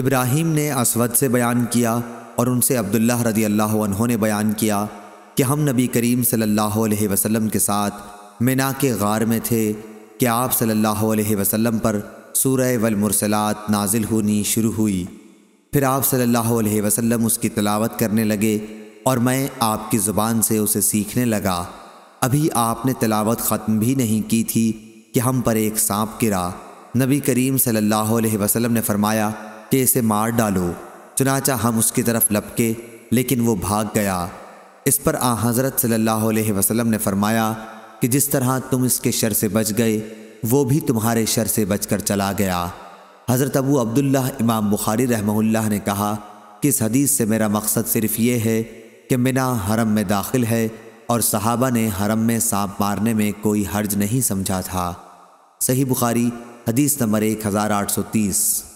इब्राहिम ने असवद से बयान किया और उनसे अब्दुल्ला रदी अल्लाह ने बयान किया कि हम नबी करीम सल्लल्लाहु अलैहि वसल्लम के साथ मिना के गार में थे कि आप सल्लल्लाहु अलैहि वसल्लम पर सूरह वल मुरसलात नाजिल होनी शुरू हुई फिर आप सल्लल्लाहु अलैहि वसल्लम उसकी तलावत करने लगे और मैं आपकी ज़ुबान से उसे सीखने लगा अभी आपने तलावत ख़त्म भी नहीं की थी कि हम पर एक सांप गिरा नबी करीम सल्लल्लाहु अलैहि वसल्लम ने फरमाया कि इसे मार डालो चुनाचा हम उसकी तरफ लपके लेकिन वो भाग गया इस पर आ हज़रत सल्लल्लाहु अलैहि वसल्लम ने फरमाया कि जिस तरह तुम इसके शर से बच गए वो भी तुम्हारे शर से बचकर चला गया हज़रत अबू अब्दुल्ला इमाम बुखारी रहमहुल्लाह ने कहा कि इस हदीस से मेरा मकसद सिर्फ ये है कि मिना हरम में दाखिल है और सहाबा ने हरम में सांप मारने में कोई हर्ज नहीं समझा था सही बुखारी हदीस नंबर एक हज़ार आठ सौ तीस